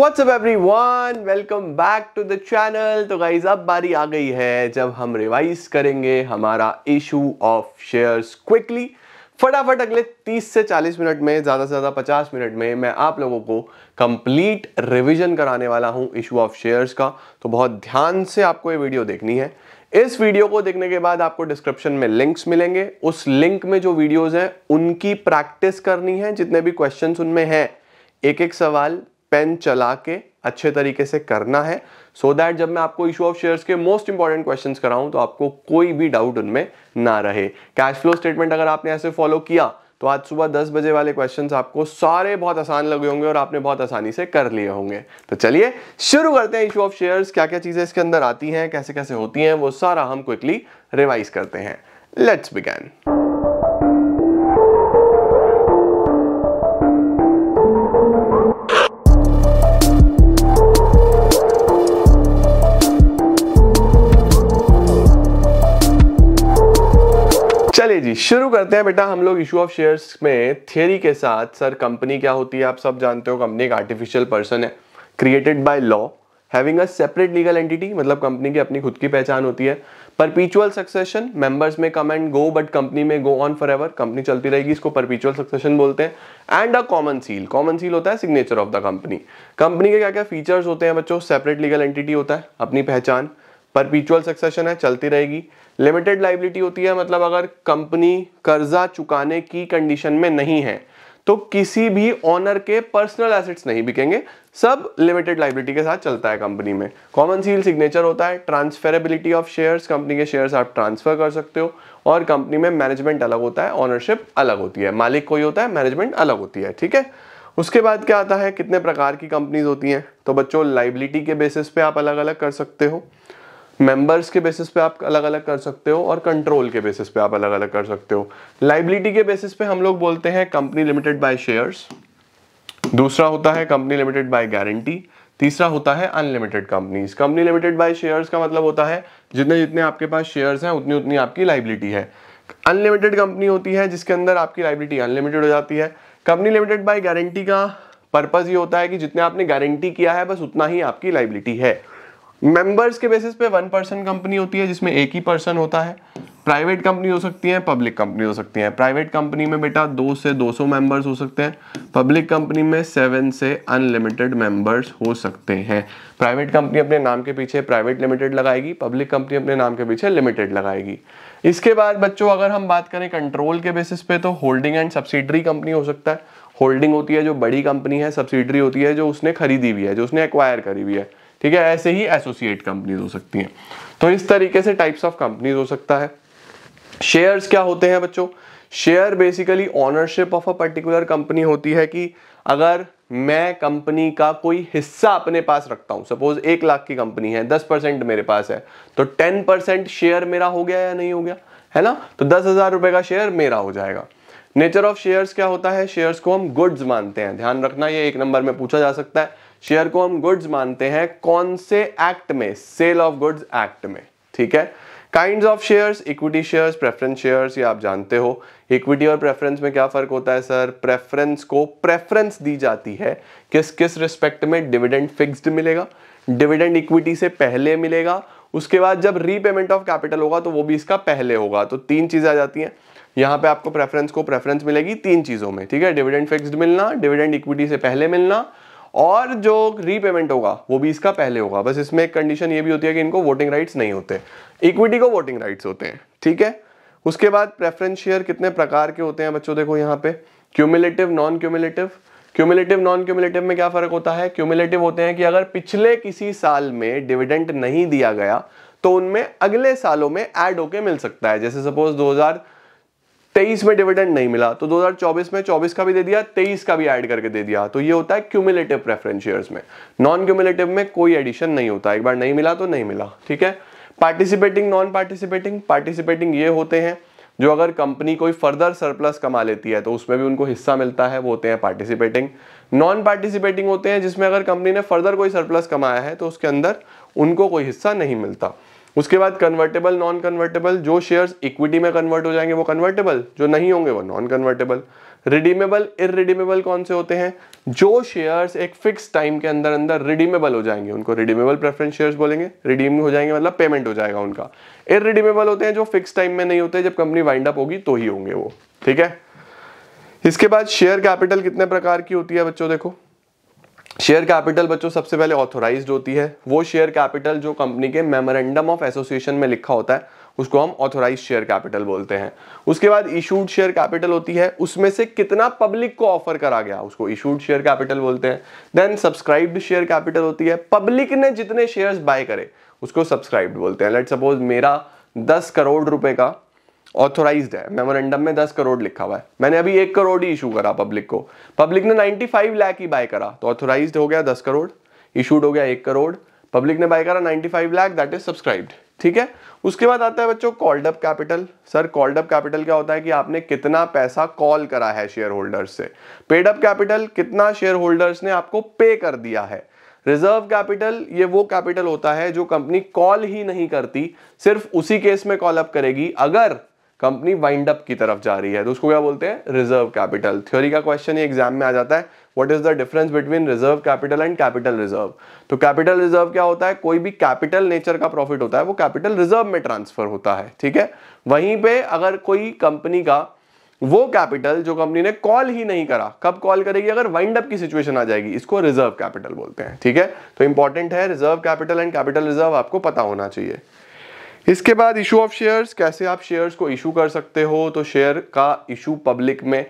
up everyone? Welcome back to the channel. तो guys अब बारी आ गई है जब हम रिवाइज करेंगे हमारा इशू ऑफ शेयर्स क्विकली फटाफट अगले 30 से 40 मिनट में ज़्यादा से ज़्यादा 50 मिनट में मैं आप लोगों को कंप्लीट रिविजन कराने वाला हूँ इशू ऑफ शेयर्स का तो बहुत ध्यान से आपको ये वीडियो देखनी है इस वीडियो को देखने के बाद आपको डिस्क्रिप्शन में लिंक्स मिलेंगे उस लिंक में जो वीडियोज हैं उनकी प्रैक्टिस करनी है जितने भी क्वेश्चन उनमें हैं एक एक सवाल पेन चला के अच्छे तरीके से करना है सो so दैट जब मैं आपको इशू ऑफ शेयर्स के मोस्ट इंपॉर्टेंट क्वेश्चन कराऊं तो आपको कोई भी डाउट उनमें ना रहे कैश फ्लो स्टेटमेंट अगर आपने ऐसे फॉलो किया तो आज सुबह दस बजे वाले क्वेश्चन आपको सारे बहुत आसान लगे होंगे और आपने बहुत आसानी से कर लिए होंगे तो चलिए शुरू करते हैं इशू ऑफ शेयर्स क्या क्या चीज़ें इसके अंदर आती हैं कैसे कैसे होती हैं वो सारा हम क्विकली रिवाइज करते हैं लेट्स बिगैन चलिए जी शुरू करते हैं बेटा हम लोग इशू ऑफ शेयर्स में थियरी के साथ सर कंपनी क्या होती है आप सब जानते हो कंपनी एक आर्टिफिशियल पर्सन है created by law having a separate legal entity मतलब कंपनी की अपनी खुद की पहचान होती है परपिचुअल सक्सेशन मेंबर्स में come and go but company में go on forever company चलती रहेगी इसको परपिचुअल सक्सेशन बोलते हैं and a common seal common seal होता है signature of the company company के क्या क्या फीचर्स होते हैं बच्चों सेपरेट लीगल एंटिटी होता है अपनी पहचान परपिचुअल सक्सेशन है चलती रहेगी लिमिटेड लाइबिलिटी होती है मतलब अगर कंपनी कर्जा चुकाने की कंडीशन में नहीं है तो किसी भी ऑनर के पर्सनल एसेट्स नहीं बिकेंगे सब लिमिटेड लाइबिलिटी के साथ चलता है कंपनी में कॉमन सील सिग्नेचर होता है ट्रांसफरेबिलिटी ऑफ शेयर्स कंपनी के शेयर्स आप ट्रांसफर कर सकते हो और कंपनी में मैनेजमेंट अलग होता है ऑनरशिप अलग होती है मालिक कोई होता है मैनेजमेंट अलग होती है ठीक है उसके बाद क्या आता है कितने प्रकार की कंपनीज होती हैं तो बच्चों लाइबिलिटी के बेसिस पे आप अलग अलग कर सकते हो मेंबर्स के बेसिस पे आप अलग अलग कर सकते हो और कंट्रोल के बेसिस पे आप अलग अलग कर सकते हो लाइबिलिटी के बेसिस पे हम लोग बोलते हैं कंपनी लिमिटेड बाय शेयर्स दूसरा होता है कंपनी लिमिटेड बाय गारंटी तीसरा होता है unlimited companies company limited by shares का मतलब होता है जितने जितने आपके पास शेयर्स हैं उतनी उतनी आपकी लाइबिलिटी है अनलिमिटेड कंपनी होती है जिसके अंदर आपकी लाइबिलिटी अनलिमिटेड हो जाती है कंपनी लिमिटेड बाय गारंटी का पर्पज़ ये होता है कि जितने आपने गारंटी किया है बस उतना ही आपकी लाइबिलिटी है मेंबर्स के बेसिस पे वन पर्सन कंपनी होती है जिसमें एक ही पर्सन होता है प्राइवेट कंपनी हो सकती है पब्लिक कंपनी हो सकती है प्राइवेट कंपनी में बेटा दो से दो सौ मेंबर्स हो सकते हैं पब्लिक कंपनी में सेवन से अनलिमिटेड मेंबर्स हो सकते हैं प्राइवेट कंपनी अपने नाम के पीछे प्राइवेट लिमिटेड लगाएगी पब्लिक कंपनी अपने नाम के पीछे लिमिटेड लगाएगी इसके बाद बच्चों अगर हम बात करें कंट्रोल के बेसिस पे तो होल्डिंग एंड सब्सिडरी कंपनी हो सकता है होल्डिंग होती है जो बड़ी कंपनी है सब्सिडरी होती है जो उसने खरीदी हुई है जो उसने एक्वायर करी हुई है ठीक है ऐसे ही एसोसिएट कंपनीज हो सकती हैं तो इस तरीके से टाइप्स ऑफ कंपनीज हो सकता है शेयर्स क्या होते हैं बच्चों share basically ownership of a particular company होती है कि अगर मैं कंपनी का कोई हिस्सा अपने पास रखता हूं सपोज एक लाख की कंपनी है दस परसेंट मेरे पास है तो टेन परसेंट शेयर मेरा हो गया या नहीं हो गया है ना तो दस हजार रुपए का शेयर मेरा हो जाएगा नेचर ऑफ शेयर्स क्या होता है शेयर्स को हम गुड्स मानते हैं ध्यान रखना ये एक नंबर में पूछा जा सकता है शेयर को हम गुड्स मानते हैं कौन से एक्ट में सेल ऑफ गुड्स एक्ट में ठीक है kind of share equity share preference shares ये आप जानते हो इक्विटी और प्रेफरेंस में क्या फ़र्क होता है सर प्रेफरेंस को प्रेफरेंस दी जाती है किस किस रिस्पेक्ट में डिविडेंड फिक्सड मिलेगा डिविडेंड इक्विटी से पहले मिलेगा उसके बाद जब रीपेमेंट ऑफ कैपिटल होगा तो वो भी इसका पहले होगा तो तीन चीज़ें आ जाती हैं यहां पे आपको प्रेफरेंस को प्रेफरेंस मिलेगी तीन चीज़ों में ठीक है डिविडेंड फिक्स्ड मिलना डिविडेंड इक्विटी से पहले मिलना और जो रीपेमेंट होगा वो भी इसका पहले होगा बस इसमें एक कंडीशन ये भी होती है कि इनको वोटिंग राइट्स नहीं होते इक्विटी को वोटिंग राइट्स होते हैं ठीक है उसके बाद प्रेफरेंस शेयर कितने प्रकार के होते हैं बच्चों देखो यहाँ पे cumulative non cumulative cumulative non cumulative में क्या फर्क होता है क्यूमुलेटिव होते हैं कि अगर पिछले किसी साल में डिविडेंट नहीं दिया गया तो उनमें अगले सालों में एड होके मिल सकता है जैसे सपोज दो 23 में डिविडेंड नहीं मिला तो 2024 में 24 का भी दे दिया 23 का भी ऐड करके दे दिया तो ये होता है क्यूमुलेटिव प्रेफरेंस शेयर्स में नॉन क्यूमुलेटिव में कोई एडिशन नहीं होता एक बार नहीं मिला तो नहीं मिला ठीक है पार्टिसिपेटिंग नॉन पार्टिसिपेटिंग पार्टिसिपेटिंग ये होते हैं जो अगर कंपनी कोई फर्दर सरप्लस कमा लेती है तो उसमें भी उनको हिस्सा मिलता है वो होते हैं पार्टिसिपेटिंग नॉन पार्टिसिपेटिंग होते हैं जिसमें अगर कंपनी ने फर्दर कोई सरप्लस कमाया है तो उसके अंदर उनको कोई हिस्सा नहीं मिलता उसके बाद कन्वर्टेबल नॉन कन्वर्टेबल जो शेयर्स इक्विटी में कन्वर्ट हो जाएंगे वो कन्वर्टेबल जो नहीं होंगे वो नॉन कन्वर्टेबल रिडीमेबल इरिडीमेबल कौन से होते हैं जो शेयर्स एक फिक्स टाइम के अंदर अंदर रिडीमेबल हो जाएंगे उनको रिडीमेबल प्रेफरेंस शेयर्स बोलेंगे रिडीम हो जाएंगे मतलब पेमेंट हो जाएगा उनका रिडीमेबल होते हैं जो फिक्स टाइम में नहीं होते जब कंपनी वाइंड अप होगी तो ही होंगे वो ठीक है इसके बाद शेयर कैपिटल कितने प्रकार की होती है बच्चों देखो शेयर कैपिटल बच्चों सबसे पहले ऑथोराइज होती है वो शेयर कैपिटल जो कंपनी के मेमोरेंडम ऑफ एसोसिएशन में लिखा होता है उसको हम ऑथोराइज शेयर कैपिटल बोलते हैं उसके बाद इशूड शेयर कैपिटल होती है उसमें से कितना पब्लिक को ऑफर करा गया उसको इशूड शेयर कैपिटल बोलते हैं देन सब्सक्राइब्ड शेयर कैपिटल होती है पब्लिक ने जितने शेयर्स बाय करे उसको सब्सक्राइब्ड बोलते हैं लेट सपोज मेरा दस करोड़ रुपए का ऑथोराइज है मेमोरेंडम में दस करोड़ लिखा हुआ है मैंने अभी एक करोड़ ही इशू करा पब्लिक को पब्लिक ने नाइनटी फाइव लाख ही बाय करा तो ऑथोराइज हो गया दस करोड़ इशूड हो गया एक करोड़ पब्लिक ने बाय करा ninety five lakh that is subscribed ठीक है उसके बाद आता है बच्चों called up capital sir called up capital क्या होता है कि आपने कितना पैसा कॉल करा है शेयर होल्डर्स से पेड अप कैपिटल कितना शेयर होल्डर्स ने आपको पे कर दिया है रिजर्व कैपिटल ये वो कैपिटल होता है जो कंपनी कॉल ही नहीं करती सिर्फ उसी केस में कॉल अप करेगी अगर कंपनी वाइंड अप की तरफ जा रही है तो उसको क्या बोलते हैं रिजर्व कैपिटल थ्योरी का क्वेश्चन ये एग्जाम में आ जाता है what is the difference between reserve capital and capital reserve तो कैपिटल रिजर्व क्या होता है कोई भी कैपिटल नेचर का प्रॉफिट होता है वो कैपिटल रिजर्व में ट्रांसफर होता है ठीक है वहीं पे अगर कोई कंपनी का वो कैपिटल जो कंपनी ने कॉल ही नहीं करा कब कॉल करेगी अगर वाइंड अप की सिचुएशन आ जाएगी इसको रिजर्व कैपिटल बोलते हैं ठीक है तो इंपॉर्टेंट है reserve capital and capital reserve आपको पता होना चाहिए इसके बाद इशू ऑफ शेयर्स कैसे आप शेयर्स को इशू कर सकते हो तो शेयर का इशू पब्लिक में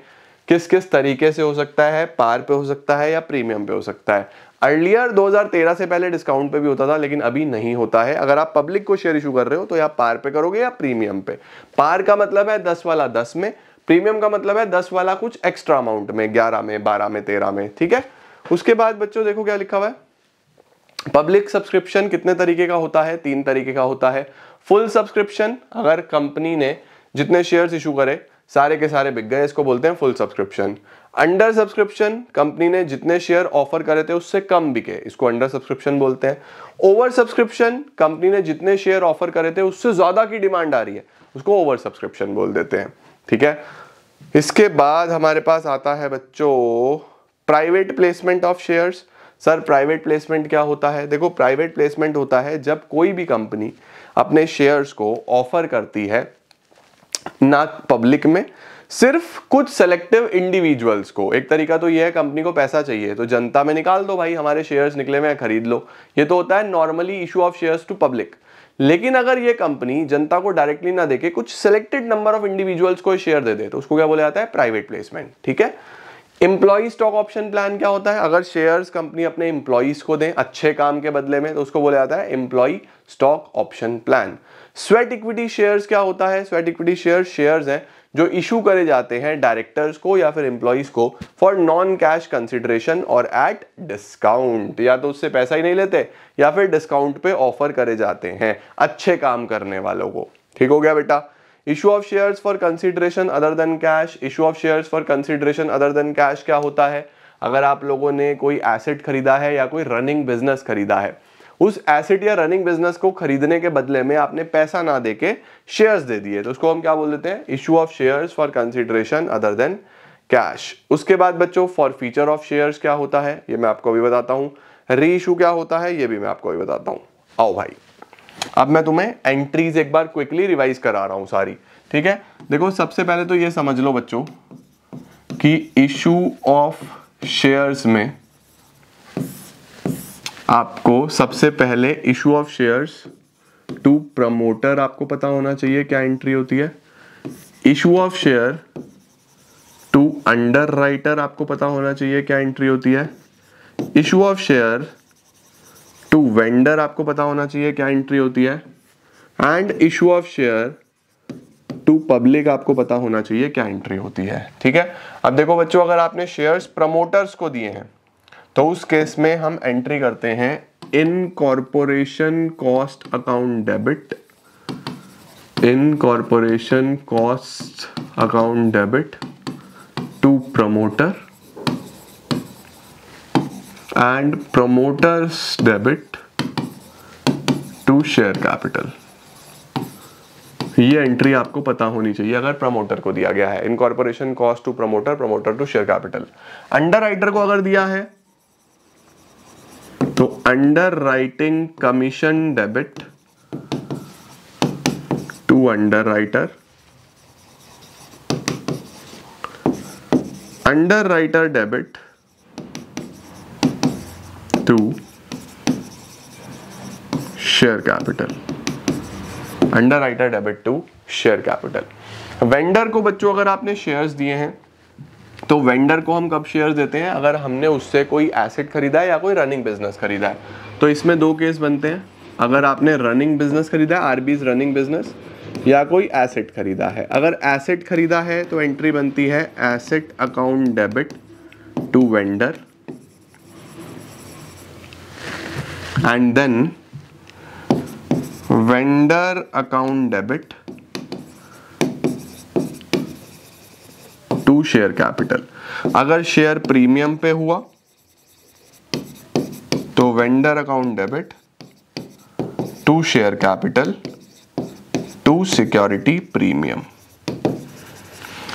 किस किस तरीके से हो सकता है पार पे हो सकता है या प्रीमियम पे हो सकता है अर्लियर 2013 से पहले डिस्काउंट पे भी होता था लेकिन अभी नहीं होता है अगर आप पब्लिक को शेयर इशू कर रहे हो तो या पार पे करोगे या प्रीमियम पे पार का मतलब है दस वाला दस में प्रीमियम का मतलब है दस वाला कुछ एक्स्ट्रा अमाउंट में ग्यारह में बारह में तेरह में ठीक है उसके बाद बच्चों देखो क्या लिखा हुआ है पब्लिक सब्सक्रिप्शन कितने तरीके का होता है तीन तरीके का होता है फुल सब्सक्रिप्शन अगर कंपनी ने जितने शेयर्स इशू करे सारे के सारे बिक गए इसको बोलते हैं full subscription under subscription company ने जितने शेयर ऑफर करे थे उससे कम बिके इसको अंडर सब्सक्रिप्शन बोलते हैं ओवर सब्सक्रिप्शन कंपनी ने जितने शेयर ऑफर करे थे उससे ज़्यादा की डिमांड आ रही है उसको ओवर सब्सक्रिप्शन बोल देते हैं ठीक है इसके बाद हमारे पास आता है बच्चों private placement of shares sir private placement क्या होता है देखो प्राइवेट प्लेसमेंट होता है जब कोई भी कंपनी अपने शेयर्स को ऑफर करती है ना पब्लिक में सिर्फ कुछ सेलेक्टिव इंडिविजुअल्स को एक तरीका तो यह है कंपनी को पैसा चाहिए तो जनता में निकाल दो भाई हमारे शेयर्स निकले हुए खरीद लो ये तो होता है normally issue of shares to public लेकिन अगर ये कंपनी जनता को डायरेक्टली ना देके कुछ सेलेक्टेड नंबर ऑफ इंडिविजुअल्स को शेयर दे दे तो उसको क्या बोला जाता है प्राइवेट प्लेसमेंट ठीक है इंप्लॉई स्टॉक ऑप्शन प्लान क्या होता है अगर शेयर्स कंपनी अपने एम्प्लॉयज को दें अच्छे काम के बदले में तो उसको बोला जाता है employee stock option plan sweat equity shares क्या होता है स्वेट इक्विटी शेयर शेयर्स हैं जो इशू करे जाते हैं डायरेक्टर्स को या फिर इंप्लॉइज को फॉर नॉन कैश कंसिडरेशन और एट डिस्काउंट या तो उससे पैसा ही नहीं लेते या फिर डिस्काउंट पे ऑफर करे जाते हैं अच्छे काम करने वालों को ठीक हो गया बेटा issue of shares for consideration other than cash issue of shares for consideration other than cash क्या होता है अगर आप लोगों ने कोई एसेट खरीदा है या कोई रनिंग बिजनेस खरीदा है उस एसेट या रनिंग बिजनेस को खरीदने के बदले में आपने पैसा ना दे के शेयर्स दे दिए तो उसको हम क्या बोल देते हैं issue of shares for consideration other than cash उसके बाद बच्चों फॉर फीचर ऑफ शेयर्स क्या होता है ये मैं आपको भी बताता हूँ री इशू क्या होता है ये भी मैं आपको भी बताता हूँ आओ भाई अब मैं तुम्हें एंट्रीज एक बार क्विकली रिवाइज करा रहा हूं सारी ठीक है देखो सबसे पहले तो ये समझ लो बच्चों कि इशू ऑफ शेयर्स में आपको सबसे पहले issue of shares to promoter आपको पता होना चाहिए क्या एंट्री होती है issue of share to underwriter आपको पता होना चाहिए क्या एंट्री होती है issue of share to vendor आपको पता होना चाहिए क्या एंट्री होती है and issue of share to public आपको पता होना चाहिए क्या एंट्री होती है ठीक है अब देखो बच्चों अगर आपने शेयर्स प्रमोटर्स को दिए हैं तो उस केस में हम एंट्री करते हैं incorporation cost account debit incorporation cost account debit to promoter and promoters debit to share capital ये एंट्री आपको पता होनी चाहिए अगर प्रमोटर को दिया गया है incorporation cost to promoter promoter to share capital underwriter को अगर दिया है तो underwriting commission debit to underwriter underwriter debit to share capital underwriter debit to share capital vendor को बच्चों अगर आपने शेयर्स दिए हैं तो वेंडर को हम कब शेयर देते हैं अगर हमने उससे कोई एसेट खरीदा है या कोई रनिंग बिजनेस खरीदा है तो इसमें दो केस बनते हैं अगर आपने रनिंग बिजनेस खरीदा है आर रनिंग बिजनेस या कोई एसेट खरीदा है अगर एसेट खरीदा है तो एंट्री बनती है asset account debit to vendor and then vendor account debit to share capital अगर शेयर प्रीमियम पे हुआ तो vendor account debit to share capital to security premium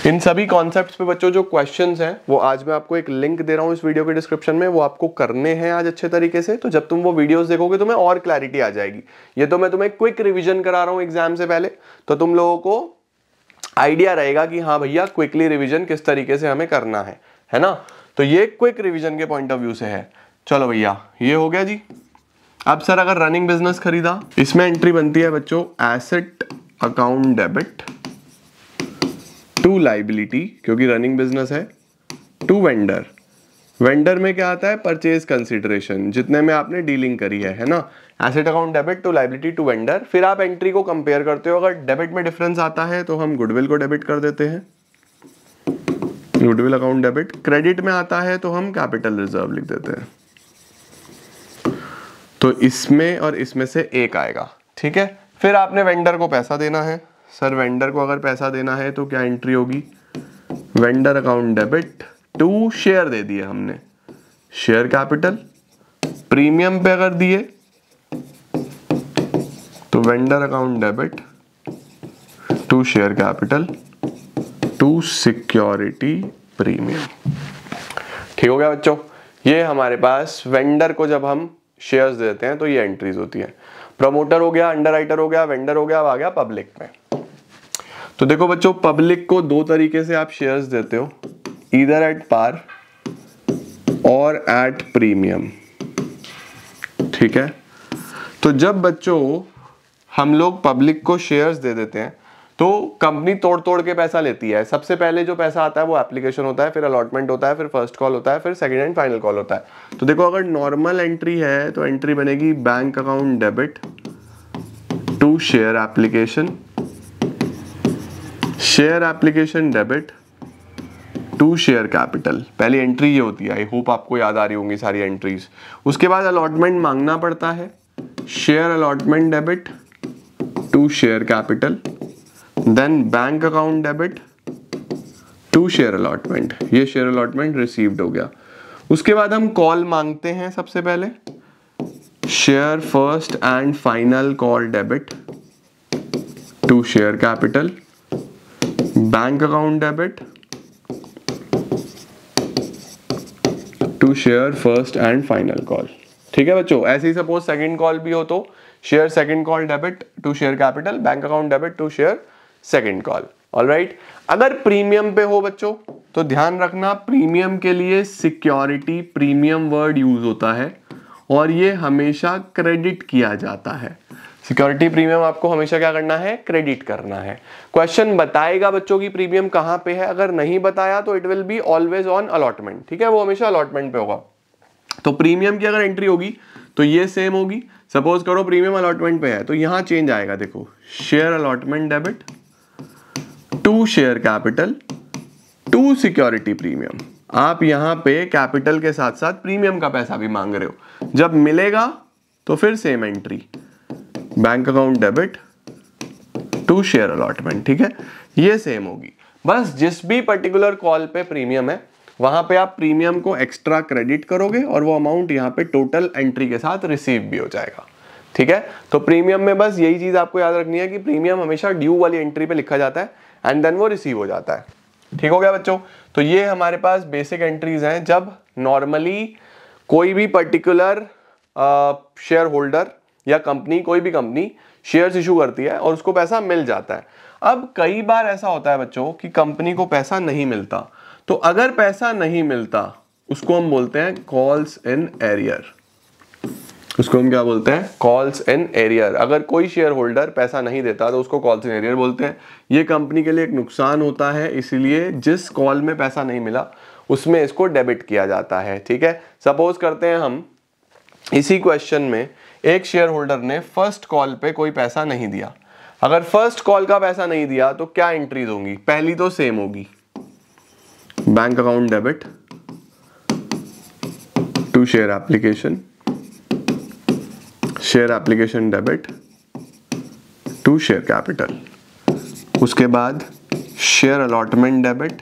इन सभी कॉन्सेप्ट्स पे बच्चों जो क्वेश्चंस हैं वो आज मैं आपको एक लिंक दे रहा हूँ इस वीडियो के डिस्क्रिप्शन में वो आपको करने हैं आज अच्छे तरीके से तो जब तुम वो वीडियोस देखोगे तुम्हें और क्लैरिटी आ जाएगी ये तो मैं तुम्हें क्विक रिविजन करा रहा हूँ एग्जाम से पहले तो तुम लोगों को आइडिया रहेगा कि हाँ भैया क्विकली रिविजन किस तरीके से हमें करना है है ना तो ये क्विक रिविजन के पॉइंट ऑफ व्यू से है चलो भैया ये हो गया जी अब सर अगर रनिंग बिजनेस खरीदा इसमें एंट्री बनती है बच्चों asset account debit to liability क्योंकि रनिंग बिजनेस है टू वेंडर वेंडर में क्या आता है परचेज कंसिडरेशन जितने में आपने डीलिंग करी है है ना asset account debit to liability to vendor फिर आप एंट्री को कंपेयर करते हो अगर डेबिट में डिफरेंस आता है तो हम गुडविल को डेबिट कर देते हैं गुडविल अकाउंट डेबिट क्रेडिट में आता है तो हम कैपिटल रिजर्व लिख देते हैं तो इसमें और इसमें से एक आएगा ठीक है फिर आपने वेंडर को पैसा देना है सर वेंडर को अगर पैसा देना है तो क्या एंट्री होगी vendor account debit to share दे दिए हमने शेयर कैपिटल प्रीमियम पे अगर दिए तो vendor account debit to share capital to security premium ठीक हो गया बच्चों ये हमारे पास वेंडर को जब हम शेयर्स देते हैं तो ये एंट्रीज होती है प्रमोटर हो गया अंडर हो गया वेंडर हो गया अब आ गया पब्लिक में तो देखो बच्चों पब्लिक को दो तरीके से आप शेयर्स देते हो इधर एट पार और एट प्रीमियम ठीक है तो जब बच्चों हम लोग पब्लिक को शेयर्स दे देते हैं तो कंपनी तोड़ तोड़ के पैसा लेती है सबसे पहले जो पैसा आता है वो एप्लीकेशन होता है फिर अलॉटमेंट होता है फिर फर्स्ट कॉल होता है फिर सेकंड एंड फाइनल कॉल होता है तो देखो अगर नॉर्मल एंट्री है तो एंट्री बनेगी bank account debit to share application share application debit to share capital पहली एंट्री ये होती है आई होप आपको याद आ रही होंगी सारी एंट्रीज उसके बाद अलॉटमेंट मांगना पड़ता है share allotment debit to share capital then bank account debit to share allotment ये शेयर अलॉटमेंट रिसीव्ड हो गया उसके बाद हम कॉल मांगते हैं सबसे पहले share first and final call debit to share capital bank account debit to share first and final call ठीक है बच्चों ऐसे ही सपोज सेकंड कॉल भी हो तो share second call debit to share capital bank account debit to share second call all right अगर premium पे हो बच्चों तो ध्यान रखना प्रीमियम के लिए सिक्योरिटी प्रीमियम वर्ड यूज होता है और ये हमेशा क्रेडिट किया जाता है सिक्योरिटी प्रीमियम आपको हमेशा क्या करना है क्रेडिट करना है क्वेश्चन बताएगा बच्चों की प्रीमियम कहां पे है अगर नहीं बताया तो it will be always on allotment ठीक है वो हमेशा अलॉटमेंट पे होगा तो प्रीमियम की अगर एंट्री होगी तो ये सेम होगी सपोज करो प्रीमियम अलॉटमेंट पे है तो यहां चेंज आएगा देखो share allotment debit to share capital to security premium आप यहां पे कैपिटल के साथ साथ प्रीमियम का पैसा भी मांग रहे हो जब मिलेगा तो फिर same entry bank account debit to share allotment ठीक है ये सेम होगी बस जिस भी पर्टिकुलर कॉल पे प्रीमियम है वहां पे आप प्रीमियम को एक्स्ट्रा क्रेडिट करोगे और वो अमाउंट यहाँ पे टोटल एंट्री के साथ रिसीव भी हो जाएगा ठीक है तो प्रीमियम में बस यही चीज़ आपको याद रखनी है कि प्रीमियम हमेशा ड्यू वाली एंट्री पे लिखा जाता है एंड देन वो रिसीव हो जाता है ठीक हो गया बच्चों तो ये हमारे पास बेसिक एंट्रीज हैं जब नॉर्मली कोई भी पर्टिकुलर शेयर होल्डर या कंपनी कोई भी कंपनी शेयर्स इशू करती है और उसको पैसा मिल जाता है अब कई बार ऐसा होता है बच्चों कि कंपनी को पैसा नहीं मिलता तो अगर पैसा नहीं मिलता उसको हम बोलते हैं कॉल्स इन एरियर उसको हम क्या बोलते हैं कॉल्स इन एरियर अगर कोई शेयर होल्डर पैसा नहीं देता तो उसको कॉल्स इन एरियर बोलते हैं ये कंपनी के लिए एक नुकसान होता है इसीलिए जिस कॉल में पैसा नहीं मिला उसमें इसको डेबिट किया जाता है ठीक है सपोज करते हैं हम इसी क्वेश्चन में एक शेयर होल्डर ने फर्स्ट कॉल पे कोई पैसा नहीं दिया अगर फर्स्ट कॉल का पैसा नहीं दिया तो क्या एंट्रीज होंगी पहली तो सेम होगी bank account debit to share application share application debit to share capital उसके बाद share allotment debit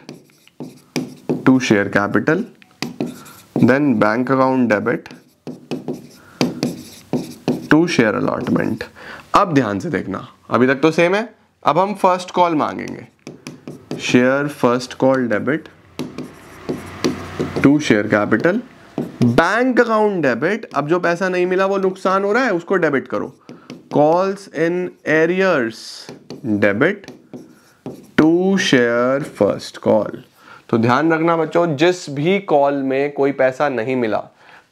to share capital then bank account debit to share allotment अब ध्यान से देखना अभी तक तो सेम है अब हम फर्स्ट कॉल मांगेंगे share first call debit to share capital bank account debit अब जो पैसा नहीं मिला वो नुकसान हो रहा है उसको डेबिट करो calls in arrears debit to share first call तो ध्यान रखना बच्चों जिस भी कॉल में कोई पैसा नहीं मिला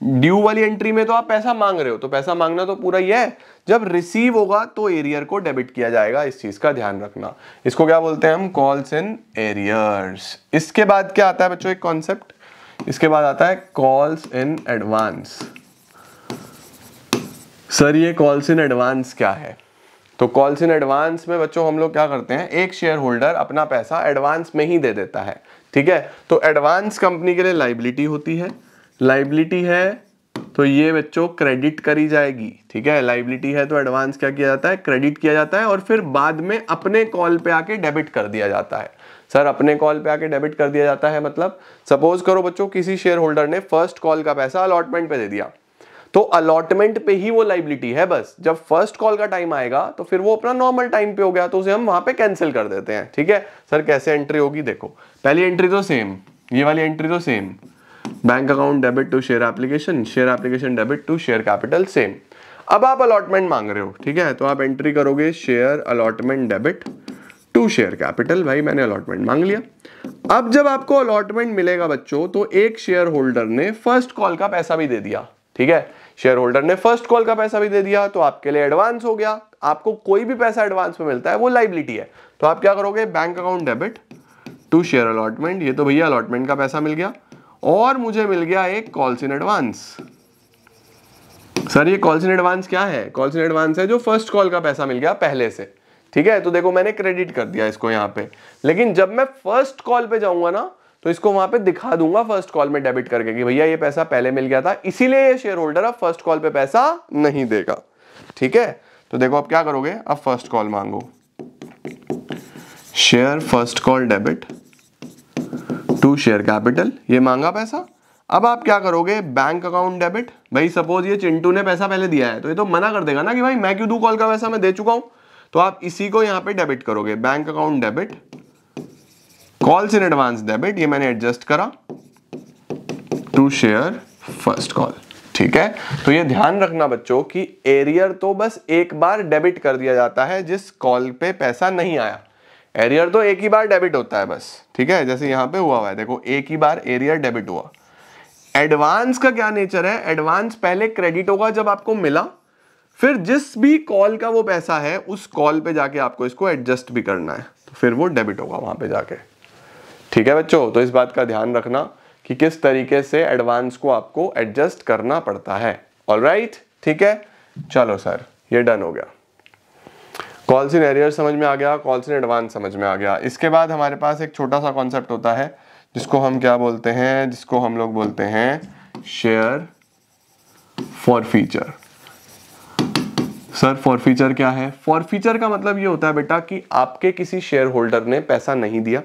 ड्यू वाली एंट्री में तो आप पैसा मांग रहे हो तो पैसा मांगना तो पूरा ही है जब रिसीव होगा तो एरियर को डेबिट किया जाएगा इस चीज का ध्यान रखना इसको क्या बोलते हैं हम कॉल्स इन एरियर्स इसके बाद क्या आता है बच्चों एक कॉन्सेप्ट इसके बाद आता है कॉल्स इन एडवांस सर ये कॉल्स इन एडवांस क्या है तो कॉल्स इन एडवांस में बच्चों हम लोग क्या करते हैं एक शेयर होल्डर अपना पैसा एडवांस में ही दे देता है ठीक है तो एडवांस कंपनी के लिए लाइबिलिटी होती है लाइबिलिटी है तो ये बच्चों क्रेडिट करी जाएगी ठीक है लाइबिलिटी है तो एडवांस क्या किया जाता है क्रेडिट किया जाता है और फिर बाद में अपने कॉल पे आके डेबिट कर दिया जाता है सर अपने कॉल पे आके डेबिट कर दिया जाता है मतलब सपोज करो बच्चों किसी शेयर होल्डर ने फर्स्ट कॉल का पैसा अलॉटमेंट पे दे दिया तो अलॉटमेंट पे ही वो लाइबिलिटी है बस जब फर्स्ट कॉल का टाइम आएगा तो फिर वो अपना नॉर्मल टाइम पे हो गया तो उसे हम वहां पे कैंसिल कर देते हैं ठीक है सर कैसे एंट्री होगी देखो पहली एंट्री तो सेम ये वाली एंट्री तो same bank account debit to share application share application debit to share capital same अब आप अलॉटमेंट मांग रहे हो ठीक है तो आप एंट्री करोगे share allotment debit to share capital भाई मैंने अलॉटमेंट मांग लिया अब जब आपको अलॉटमेंट मिलेगा बच्चों तो एक शेयर होल्डर ने फर्स्ट कॉल का पैसा भी दे दिया ठीक है शेयर होल्डर ने फर्स्ट कॉल का पैसा भी दे दिया तो आपके लिए एडवांस हो गया आपको कोई भी पैसा एडवांस में मिलता है वो लाइबिलिटी है तो आप क्या करोगे bank account debit to share allotment ये तो भैया अलॉटमेंट का पैसा मिल गया और मुझे मिल गया एक कॉल्स इन एडवांस सर ये कॉल्स इन एडवांस क्या है कॉल्स इन एडवांस है जो फर्स्ट कॉल का पैसा मिल गया पहले से ठीक है तो देखो मैंने क्रेडिट कर दिया इसको यहां पे लेकिन जब मैं फर्स्ट कॉल पे जाऊंगा ना तो इसको वहां पे दिखा दूंगा फर्स्ट कॉल में डेबिट करके कि भैया ये पैसा पहले मिल गया था इसीलिए ये शेयर होल्डर अब फर्स्ट कॉल पे पैसा नहीं देगा ठीक है तो देखो अब क्या करोगे अब फर्स्ट कॉल मांगो share first call debit to share capital ये मांगा पैसा अब आप क्या करोगे बैंक अकाउंट डेबिट भाई सपोज ये चिंटू ने पैसा पहले दिया है तो ये तो मना कर देगा ना कि भाई मैं क्यों दू कॉल का पैसा मैं दे चुका हूं तो आप इसी को यहाँ पे डेबिट करोगे bank account debit calls in advance debit ये मैंने एडजस्ट करा टू शेयर फर्स्ट कॉल ठीक है तो ये ध्यान रखना बच्चों कि एरियर तो बस एक बार डेबिट कर दिया जाता है जिस कॉल पे पैसा नहीं आया एरियर तो एक ही बार डेबिट होता है बस ठीक है जैसे यहां पे हुआ हुआ है देखो एक ही बार एरियर डेबिट हुआ एडवांस का क्या नेचर है एडवांस पहले क्रेडिट होगा जब आपको मिला फिर जिस भी कॉल का वो पैसा है उस कॉल पे जाके आपको इसको एडजस्ट भी करना है तो फिर वो डेबिट होगा वहां पे जाके ठीक है बच्चों तो इस बात का ध्यान रखना कि किस तरीके से एडवांस को आपको एडजस्ट करना पड़ता है ऑल राइट right? ठीक है चलो सर ये डन हो गया कॉल्स इन एरियर समझ में आ गया कॉल्स इन एडवांस समझ में आ गया इसके बाद हमारे पास एक छोटा सा कॉन्सेप्ट होता है जिसको हम क्या बोलते हैं जिसको हम लोग बोलते हैं share forfeiture sir forfeiture क्या है फॉर फीचर का मतलब ये होता है बेटा कि आपके किसी शेयर होल्डर ने पैसा नहीं दिया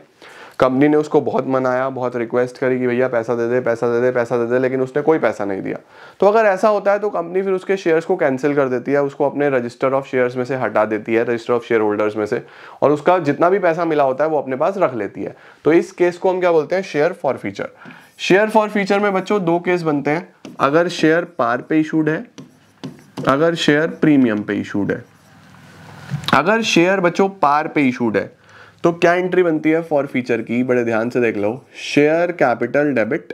कंपनी ने उसको बहुत मनाया बहुत रिक्वेस्ट करी कि भैया पैसा दे दे पैसा दे दे पैसा दे दे लेकिन उसने कोई पैसा नहीं दिया तो अगर ऐसा होता है तो कंपनी फिर उसके शेयर्स को कैंसिल कर देती है उसको अपने रजिस्टर ऑफ शेयर्स में से हटा देती है रजिस्टर ऑफ शेयर होल्डर्स में से और उसका जितना भी पैसा मिला होता है वो अपने पास रख लेती है तो इस केस को हम क्या बोलते हैं share forfeiture share forfeiture में बच्चों दो केस बनते हैं अगर शेयर पार पे इशूड है अगर शेयर प्रीमियम पे इशूड है अगर शेयर बच्चों पार पे इशूड है तो क्या एंट्री बनती है फॉर फीचर की बड़े ध्यान से देख लो share capital debit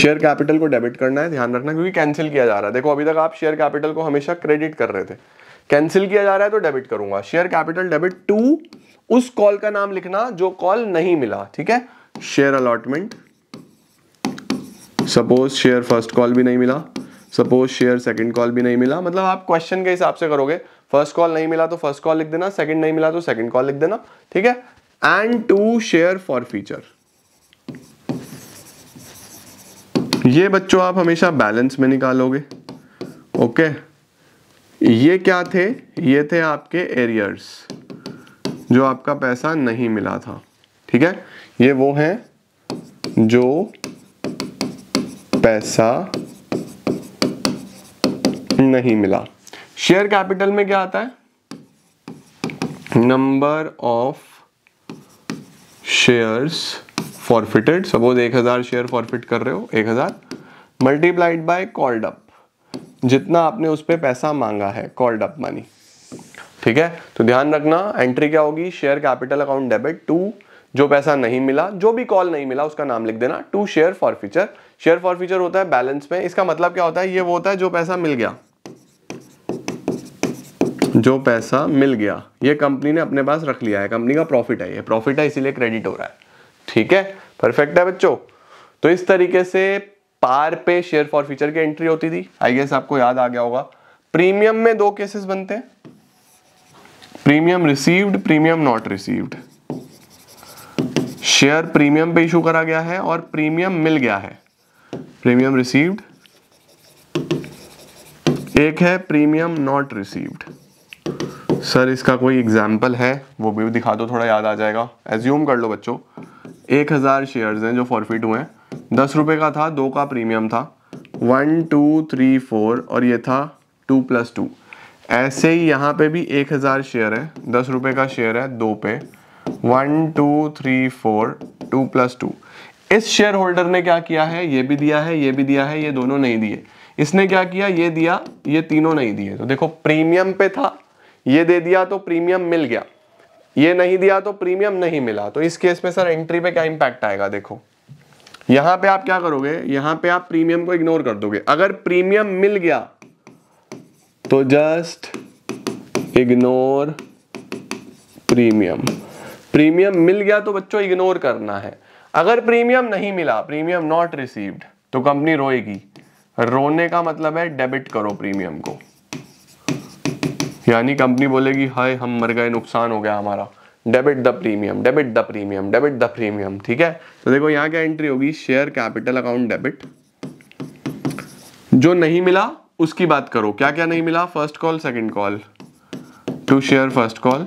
share capital को डेबिट करना है ध्यान रखना क्योंकि कैंसिल किया जा रहा है देखो अभी तक आप शेयर कैपिटल को हमेशा क्रेडिट कर रहे थे कैंसिल किया जा रहा है तो डेबिट करूंगा शेयर कैपिटल डेबिट टू उस कॉल का नाम लिखना जो कॉल नहीं मिला ठीक है share allotment suppose share first call भी नहीं मिला सपोज शेयर सेकंड कॉल भी नहीं मिला मतलब आप क्वेश्चन के हिसाब से करोगे फर्स्ट कॉल नहीं मिला तो फर्स्ट कॉल लिख देना सेकंड नहीं मिला तो सेकंड कॉल लिख देना ठीक है and to share forfeiture ये बच्चों आप हमेशा बैलेंस में निकालोगे ओके ये क्या थे ये थे आपके एरियर्स जो आपका पैसा नहीं मिला था ठीक है ये वो हैं जो पैसा नहीं मिला शेयर कैपिटल में क्या आता है number of shares forfeited suppose एक हजार शेयर फॉरफिट कर रहे हो एक हजार मल्टीप्लाइड बाय कॉल्ड अप जितना आपने उस पर पैसा मांगा है कॉल्ड अप मनी ठीक है तो ध्यान रखना एंट्री क्या होगी share capital account debit to जो पैसा नहीं मिला जो भी कॉल नहीं मिला उसका नाम लिख देना to share forfeiture share forfeiture होता है बैलेंस में इसका मतलब क्या होता है ये वो होता है जो पैसा मिल गया जो पैसा मिल गया ये कंपनी ने अपने पास रख लिया है कंपनी का प्रॉफिट है ये प्रॉफिट है इसीलिए क्रेडिट हो रहा है ठीक है परफेक्ट है बच्चों तो इस तरीके से पार पे शेयर फॉर फ्यूचर की एंट्री होती थी आई गेस आपको याद आ गया होगा प्रीमियम में दो केसेस बनते हैं premium received premium not received share premium पे इशू करा गया है और प्रीमियम मिल गया है प्रीमियम रिसीव्ड एक है प्रीमियम नॉट रिसीव्ड सर इसका कोई एग्जाम्पल है वो भी दिखा दो थोड़ा याद आ जाएगा एज्यूम कर लो बच्चों एक हज़ार शेयर्स हैं जो फॉरफिट हुए हैं दस रुपये का था दो का प्रीमियम था वन टू थ्री फोर और ये था टू प्लस टू ऐसे ही यहाँ पे भी एक हज़ार शेयर है दस रुपये का शेयर है दो पे one two three four two plus two इस शेयर होल्डर ने क्या किया है ये भी दिया है ये भी दिया है ये दोनों नहीं दिए इसने क्या किया ये दिया ये तीनों नहीं दिए तो देखो प्रीमियम पे था ये दे दिया तो प्रीमियम मिल गया ये नहीं दिया तो प्रीमियम नहीं मिला तो इस केस में सर एंट्री पे क्या इंपैक्ट आएगा देखो यहां पे आप क्या करोगे यहां पे आप प्रीमियम को इग्नोर कर दोगे अगर प्रीमियम मिल गया तो जस्ट इग्नोर प्रीमियम प्रीमियम मिल गया तो बच्चों इग्नोर करना है अगर प्रीमियम नहीं मिला प्रीमियम नॉट रिसीव्ड तो कंपनी रोएगी रोने का मतलब है डेबिट करो प्रीमियम को यानी कंपनी बोलेगी हाय हम मर गए नुकसान हो गया हमारा debit the premium debit the premium debit the premium ठीक है तो देखो यहाँ क्या एंट्री होगी शेयर कैपिटल अकाउंट डेबिट जो नहीं मिला उसकी बात करो क्या क्या नहीं मिला first call second call to share first call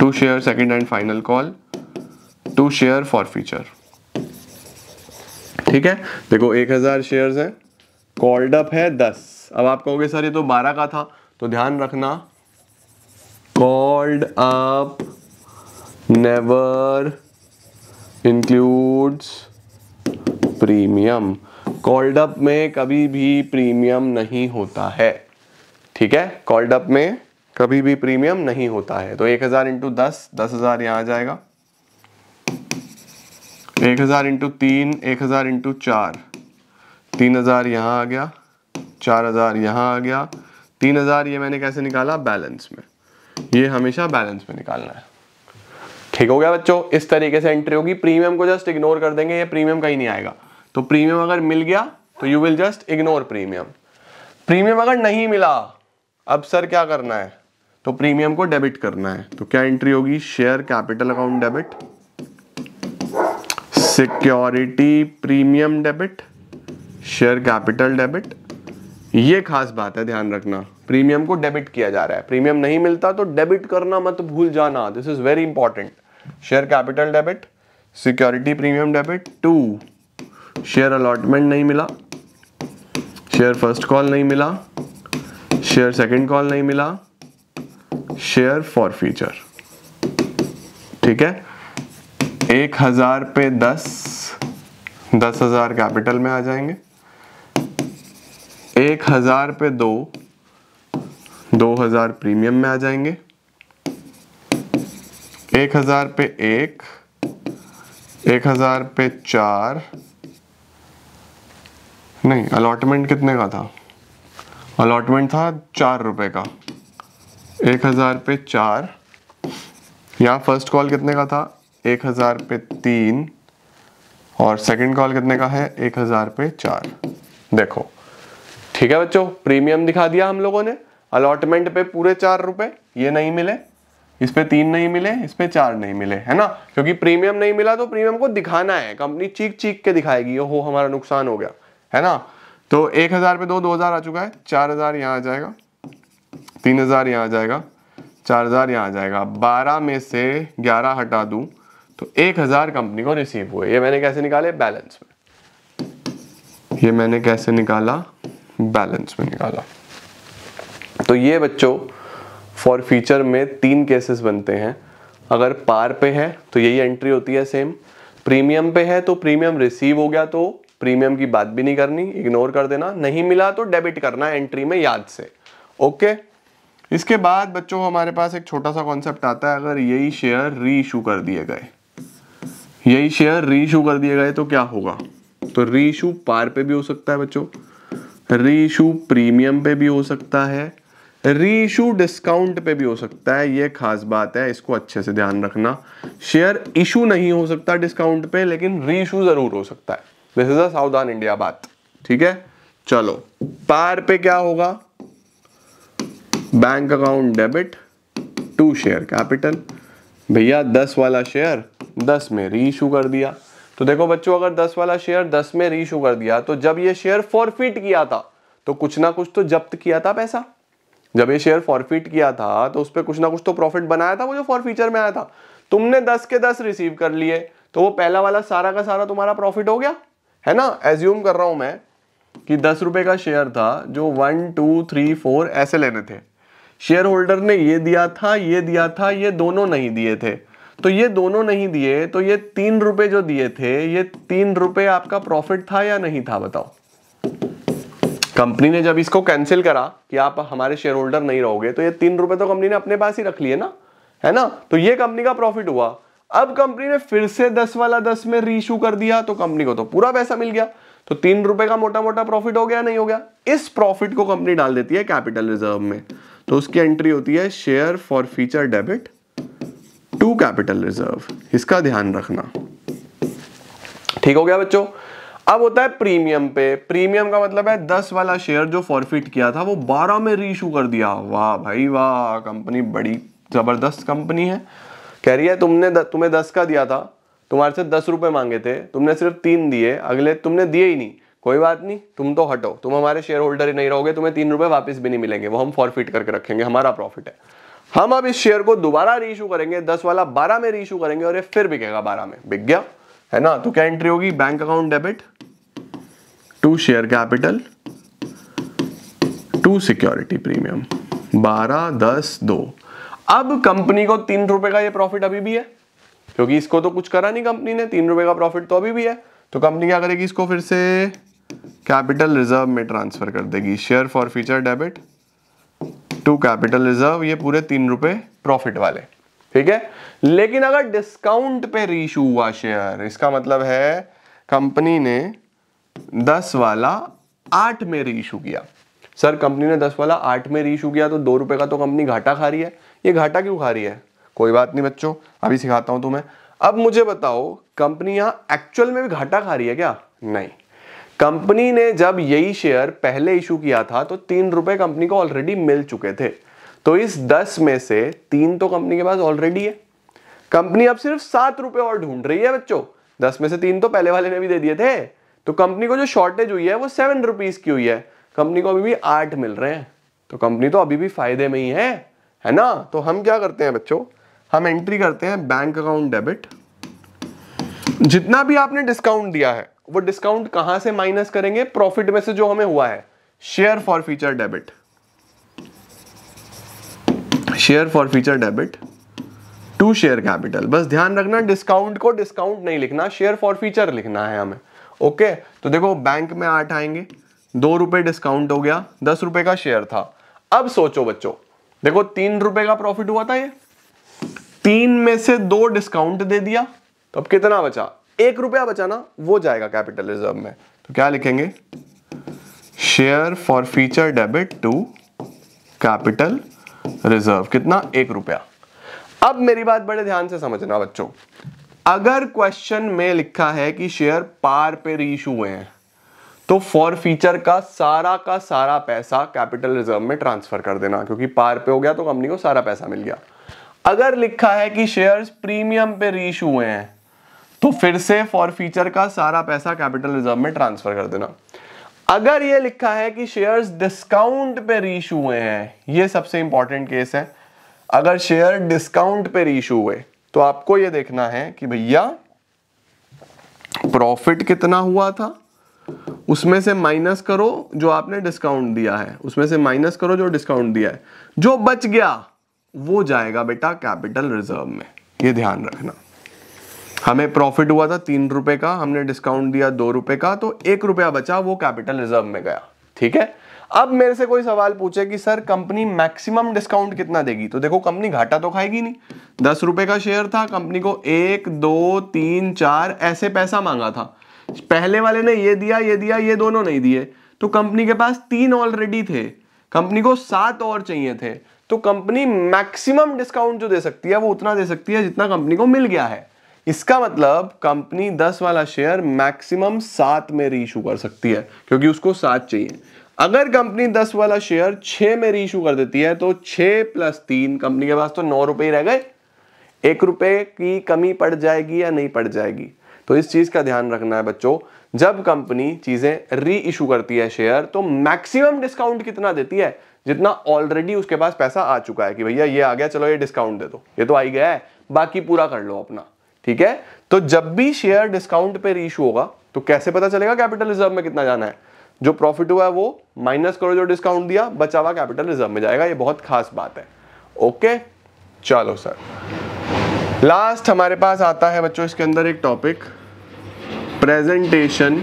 to share second and final call to share forfeiture ठीक है देखो एक हजार शेयर है कॉल्डअप है दस अब आप कहोगे सर ये तो बारह का था तो ध्यान रखना called up never includes premium called up में कभी भी प्रीमियम नहीं होता है ठीक है कॉल्ड अप में कभी भी प्रीमियम नहीं होता है तो एक हज़ार इंटू दस दस हज़ार यहां आ जाएगा एक हज़ार इंटू तीन एक हज़ार इंटू चार तीन हज़ार यहां आ गया चार हज़ार यहां आ गया तीन हज़ार ये मैंने कैसे निकाला बैलेंस में ये हमेशा बैलेंस में निकालना है ठीक हो गया बच्चों इस तरीके से एंट्री होगी प्रीमियम को जस्ट इग्नोर कर देंगे ये प्रीमियम कहीं नहीं आएगा तो प्रीमियम अगर मिल गया तो you will just ignore premium premium अगर नहीं मिला अब सर क्या करना है तो प्रीमियम को डेबिट करना है तो क्या एंट्री होगी share capital account debit security premium debit share capital debit ये खास बात है ध्यान रखना प्रीमियम को डेबिट किया जा रहा है प्रीमियम नहीं मिलता तो डेबिट करना मत भूल जाना this is very important share capital debit security premium debit to share allotment नहीं मिला शेयर फर्स्ट कॉल नहीं मिला शेयर सेकंड कॉल नहीं मिला शेयर फॉर फ्यूचर ठीक है एक हजार पे दस दस हजार कैपिटल में आ जाएंगे एक हजार पे दो दो हजार प्रीमियम में आ जाएंगे एक हजार पे एक एक हजार पे चार नहीं अलॉटमेंट कितने का था अलॉटमेंट था चार रुपए का एक हजार पे चार यहाँ फर्स्ट कॉल कितने का था एक हजार पे तीन और सेकंड कॉल कितने का है एक हजार पे चार देखो ठीक है बच्चों प्रीमियम दिखा दिया हम लोगों ने अलॉटमेंट पे पूरे चार रुपए ये नहीं मिले इस पे तीन नहीं मिले इस पे चार नहीं मिले है ना क्योंकि प्रीमियम नहीं मिला तो प्रीमियम को दिखाना है कंपनी चीख चीख के दिखाएगी हो हमारा नुकसान हो गया है ना तो एक हज़ार पे दो दो हज़ार आ चुका है चार हज़ार यहाँ आ जाएगा तीन हज़ार यहाँ आ जाएगा चार हज़ार यहाँ आ जाएगा बारह में से ग्यारह हटा दू तो एक हज़ार कंपनी को रिसीव हुए ये मैंने कैसे निकाले बैलेंस में ये मैंने कैसे निकाला बैलेंस में निकाला तो ये बच्चों फॉर फ्यूचर में तीन केसेस बनते हैं अगर पार पे है तो यही एंट्री होती है सेम प्रीमियम पे है तो प्रीमियम रिसीव हो गया तो प्रीमियम की बात भी नहीं करनी इग्नोर कर देना नहीं मिला तो डेबिट करना एंट्री में याद से ओके इसके बाद बच्चों हमारे पास एक छोटा सा कॉन्सेप्ट आता है अगर यही शेयर री इशू कर दिए गए यही शेयर री इशू कर दिए गए तो क्या होगा तो री इशू पार पे भी हो सकता है बच्चों री इशू प्रीमियम पे भी हो सकता है री इशू डिस्काउंट पे भी हो सकता है ये खास बात है इसको अच्छे से ध्यान रखना शेयर इशू नहीं हो सकता डिस्काउंट पे लेकिन री इशू जरूर हो सकता है दिस इज अ इंडिया बात ठीक है चलो पार पे क्या होगा bank account debit to share capital भैया दस वाला शेयर दस में री इशू कर दिया तो देखो बच्चों अगर 10 वाला शेयर 10 में रीशू कर दिया तो जब ये शेयर फॉरफिट किया था तो कुछ ना कुछ तो जब्त किया था पैसा जब ये शेयर फॉरफिट किया था तो उस पर कुछ ना कुछ तो प्रॉफिट बनाया था वो जो फॉरफीचर में आया था तुमने दस के दस रिसीव कर लिए तो वो पहला वाला सारा का सारा तुम्हारा प्रॉफिट हो गया है ना एज्यूम कर रहा हूं मैं कि दस रुपए का शेयर था जो वन टू थ्री फोर ऐसे लेने थे शेयर होल्डर ने ये दिया था ये दिया था ये दोनों नहीं दिए थे तो ये दोनों नहीं दिए तो ये तीन रुपए जो दिए थे ये तीन रुपए आपका प्रॉफिट था या नहीं था बताओ कंपनी ने जब इसको कैंसिल करा कि आप हमारे शेयर होल्डर नहीं रहोगे तो ये तीन रुपए तो कंपनी ने अपने पास ही रख लिए ना है ना तो ये कंपनी का प्रॉफिट हुआ अब कंपनी ने फिर से दस वाला दस में रीइू कर दिया तो कंपनी को तो पूरा पैसा मिल गया तो तीन रुपए का मोटा मोटा प्रॉफिट हो गया नहीं हो गया इस प्रॉफिट को कंपनी डाल देती है कैपिटल रिजर्व में तो उसकी एंट्री होती है share forfeiture debit to capital reserve इसका ध्यान रखना ठीक हो गया बच्चों अब होता है प्रीमियम पे प्रीमियम का मतलब है दस वाला शेयर जो फॉरफिट किया था वो बारह में रीशू कर दिया वाह भाई वाह कंपनी बड़ी जबरदस्त कंपनी है कह रही है तुमने द, तुम्हें दस का दिया था तुम्हारे से दस रुपए मांगे थे तुमने सिर्फ तीन दिए अगले तुमने दिए ही नहीं कोई बात नहीं तुम तो हटो तुम हमारे शेयर होल्डर ही नहीं रहोगे तुम्हें तीन रुपए वापस भी नहीं मिलेंगे वो हम फॉरफिट करके रखेंगे हमारा प्रॉफिट है हम अब इस शेयर को दोबारा रीशू करेंगे दस वाला बारह में रीशू करेंगे और ये फिर बिकेगा बारह में बिक गया है ना तो क्या एंट्री होगी bank account debit to share capital to security premium बारह दस दो अब कंपनी को तीन रुपए का ये प्रॉफिट अभी भी है क्योंकि इसको तो कुछ करा नहीं कंपनी ने तीन रुपए का प्रॉफिट तो अभी भी है तो कंपनी क्या करेगी इसको फिर से कैपिटल रिजर्व में ट्रांसफर कर देगी share forfeiture debit to capital reserve ये पूरे तीन रुपए प्रॉफिट वाले ठीक है लेकिन अगर डिस्काउंट पे रीशू हुआ शेयर इसका मतलब है कंपनी ने दस वाला आठ में रीशू किया सर कंपनी ने दस वाला आठ में रीशू किया तो दो रुपए का तो कंपनी घाटा खा रही है ये घाटा क्यों खा रही है कोई बात नहीं बच्चों अभी सिखाता हूं तुम्हें अब मुझे बताओ कंपनी यहां एक्चुअल में भी घाटा खा रही है क्या नहीं कंपनी ने जब यही शेयर पहले इशू किया था तो तीन रुपए कंपनी को ऑलरेडी मिल चुके थे तो इस दस में से तीन तो कंपनी के पास ऑलरेडी है कंपनी अब सिर्फ सात रुपए और ढूंढ रही है बच्चों दस में से तीन तो पहले वाले ने भी दे दिए थे तो कंपनी को जो शॉर्टेज हुई है वो सेवन रुपीज की हुई है कंपनी को अभी भी आठ मिल रहे हैं तो कंपनी तो अभी भी फायदे में ही है है ना तो हम क्या करते हैं बच्चों हम एंट्री करते हैं बैंक अकाउंट डेबिट जितना भी आपने डिस्काउंट दिया है वो डिस्काउंट कहां से माइनस करेंगे प्रॉफिट में से जो हमें हुआ है share forfeiture debit share forfeiture debit to share capital बस ध्यान रखना डिस्काउंट को डिस्काउंट नहीं लिखना शेयर फॉर फीचर लिखना है हमें ओके okay, तो देखो बैंक में आठ आएंगे दो रुपए डिस्काउंट हो गया दस रुपए का शेयर था अब सोचो बच्चों देखो तीन रुपए का प्रॉफिट हुआ था ये तीन में से दो डिस्काउंट दे दिया तो अब कितना बचा एक रुपया बचाना वो जाएगा कैपिटल रिजर्व में तो क्या लिखेंगे share forfeiture debit to capital reserve कितना एक रुपया अब मेरी बात बड़े ध्यान से समझना बच्चों अगर क्वेश्चन में लिखा है कि शेयर पार पे रीशू हुए हैं तो फॉर फ्यूचर का सारा का सारा पैसा कैपिटल रिजर्व में ट्रांसफर कर देना क्योंकि पार पे हो गया तो कंपनी को सारा पैसा मिल गया अगर लिखा है कि शेयर्स प्रीमियम पे रीशू हुए हैं तो फिर से फॉर फ्यूचर का सारा पैसा कैपिटल रिजर्व में ट्रांसफर कर देना अगर ये लिखा है कि शेयर्स डिस्काउंट पे रीश हुए हैं ये सबसे इंपॉर्टेंट केस है अगर शेयर डिस्काउंट पे रीश हुए तो आपको ये देखना है कि भैया प्रॉफिट कितना हुआ था उसमें से माइनस करो जो आपने डिस्काउंट दिया है उसमें से माइनस करो जो डिस्काउंट दिया है जो बच गया वो जाएगा बेटा कैपिटल रिजर्व में ये ध्यान रखना हमें प्रॉफिट हुआ था तीन रुपए का हमने डिस्काउंट दिया दो रुपए का तो एक रुपया बचा वो कैपिटल रिजर्व में गया ठीक है अब मेरे से कोई सवाल पूछे कि सर कंपनी मैक्सिमम डिस्काउंट कितना देगी तो देखो कंपनी घाटा तो खाएगी नहीं दस रुपए का शेयर था कंपनी को एक दो तीन चार ऐसे पैसा मांगा था पहले वाले ने ये दिया ये दिया ये दोनों नहीं दिए तो कंपनी के पास तीन ऑलरेडी थे कंपनी को सात और चाहिए थे तो कंपनी मैक्सिमम डिस्काउंट जो दे सकती है वो उतना दे सकती है जितना कंपनी को मिल गया है इसका मतलब कंपनी दस वाला शेयर मैक्सिमम सात में रीइू कर सकती है क्योंकि उसको सात चाहिए अगर कंपनी दस वाला शेयर छ में रीइू कर देती है तो छः प्लस तीन कंपनी के पास तो नौ रुपए ही रह गए एक रुपए की कमी पड़ जाएगी या नहीं पड़ जाएगी तो इस चीज़ का ध्यान रखना है बच्चों जब कंपनी चीज़ें री इशू करती है शेयर तो मैक्सिमम डिस्काउंट कितना देती है जितना ऑलरेडी उसके पास पैसा आ चुका है कि भैया ये आ गया चलो ये डिस्काउंट दे दो ये तो आई गया है बाकी पूरा कर लो अपना ठीक है तो जब भी शेयर डिस्काउंट पर रीशू होगा तो कैसे पता चलेगा कैपिटल रिजर्व में कितना जाना है जो प्रॉफिट हुआ है वो माइनस करो जो डिस्काउंट दिया बचा हुआ कैपिटल रिजर्व में जाएगा ये बहुत खास बात है ओके चलो सर लास्ट हमारे पास आता है बच्चों इसके अंदर एक topic presentation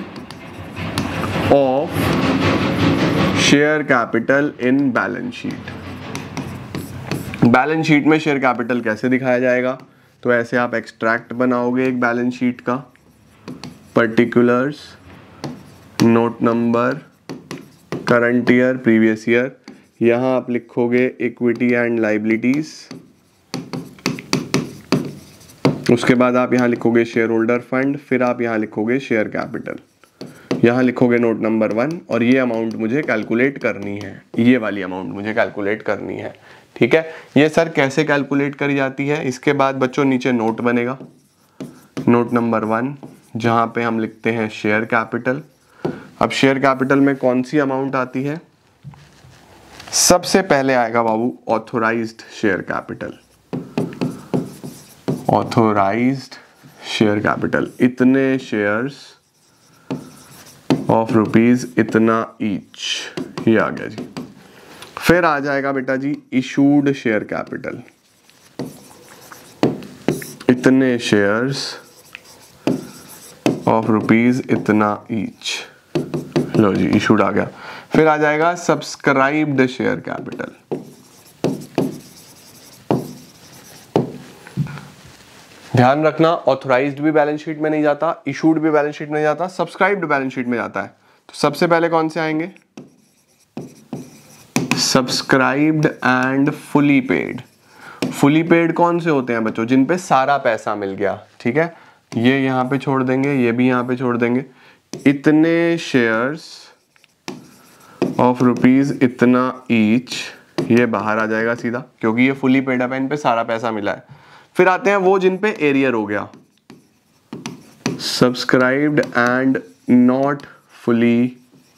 of share capital in balance sheet balance sheet में शेयर कैपिटल कैसे दिखाया जाएगा तो ऐसे आप एक्सट्रैक्ट बनाओगे एक बैलेंस शीट का particulars note number current year previous year यहां आप लिखोगे इक्विटी एंड लाइबिलिटीज़ उसके बाद आप यहाँ लिखोगे शेयर होल्डर फंड फिर आप यहाँ लिखोगे शेयर कैपिटल यहां लिखोगे नोट नंबर वन और ये अमाउंट मुझे कैलकुलेट करनी है ये वाली अमाउंट मुझे कैलकुलेट करनी है ठीक है ये सर कैसे कैलकुलेट करी जाती है इसके बाद बच्चों नीचे नोट बनेगा नोट नंबर वन जहां पे हम लिखते हैं शेयर कैपिटल अब शेयर कैपिटल में कौन सी अमाउंट आती है सबसे पहले आएगा बाबू authorised share capital authorised share capital इतने शेयर्स ऑफ रुपीज इतना ईच ये आ गया जी फिर आ जाएगा बेटा जी इशूड शेयर कैपिटल इतने शेयर्स ऑफ रुपीज इतना ईच लो जी इशूड आ गया फिर आ जाएगा सब्सक्राइब्ड शेयर कैपिटल ध्यान रखना ऑथोराइज भी बैलेंस शीट में नहीं जाता इशूड भी बैलेंस शीट में नहीं जाता सब्सक्राइब्ड बैलेंस शीट में जाता है तो सबसे पहले कौन से आएंगे subscribed and fully paid fully paid कौन से होते हैं बच्चों जिन पे सारा पैसा मिल गया ठीक है ये यहाँ पे छोड़ देंगे ये भी यहाँ पे छोड़ देंगे इतने शेयर्स ऑफ रुपीज इतना ईच ये बाहर आ जाएगा सीधा क्योंकि ये फुली पेड है इन पे सारा पैसा मिला है फिर आते हैं वो जिन पे एरियर हो गया subscribed and not fully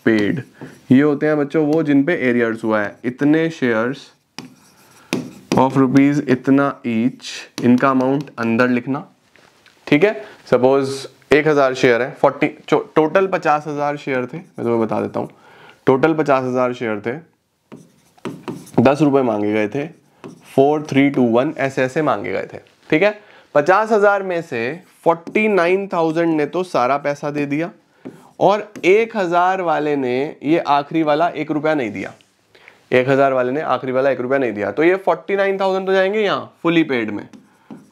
paid ये होते हैं बच्चों वो जिन पे एरियर्स हुआ है इतने शेयर्स ऑफ रुपीज इतना ईच इनका अमाउंट अंदर लिखना ठीक है सपोज एक हज़ार शेयर है फोर्टी टोटल पचास हज़ार शेयर थे मैं तुम्हें बता देता हूँ टोटल पचास हज़ार शेयर थे दस रुपए मांगे गए थे फोर थ्री टू वन ऐसे ऐसे मांगे गए थे ठीक है पचास हज़ार में से फोर्टी नाइन थाउजेंड ने तो सारा पैसा दे दिया और एक हज़ार वाले ने ये आखिरी वाला एक रुपया नहीं दिया एक हज़ार वाले ने आखिरी वाला एक रुपया नहीं दिया तो ये फोर्टी नाइन थाउजेंड तो जाएंगे यहाँ फुली पेड में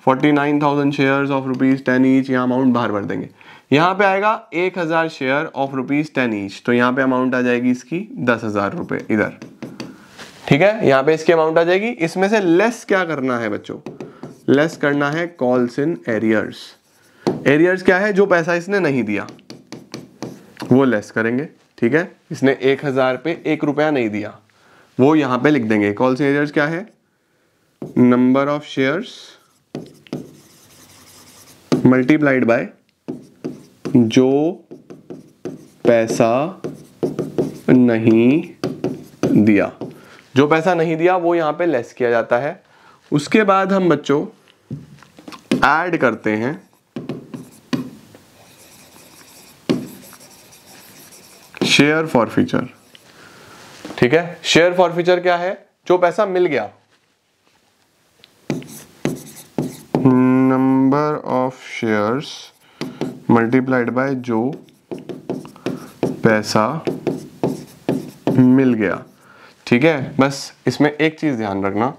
forty nine thousand share of rupees ten each यहाँ अमाउंट बाहर भर देंगे यहाँ पे आएगा एक हज़ार share of rupees ten each तो यहाँ पे अमाउंट आ जाएगी इसकी दस हज़ार रुपए इधर ठीक है यहाँ पे इसकी अमाउंट आ जाएगी इसमें से लेस क्या करना है बच्चों लेस करना है कॉल्स इन एरियर्स एरियर्स क्या है जो पैसा इसने नहीं दिया वो लेस करेंगे ठीक है इसने एक हज़ार पे एक रुपया नहीं दिया वो यहां पे लिख देंगे कॉल शेयर्स क्या है number of shares multiplied by जो पैसा नहीं दिया जो पैसा नहीं दिया वो यहां पे लेस किया जाता है उसके बाद हम बच्चों ऐड करते हैं शेयर फॉर फीचर ठीक है शेयर फॉर फीचर क्या है जो पैसा मिल गया number of shares multiplied by जो पैसा मिल गया ठीक है बस इसमें एक चीज ध्यान रखना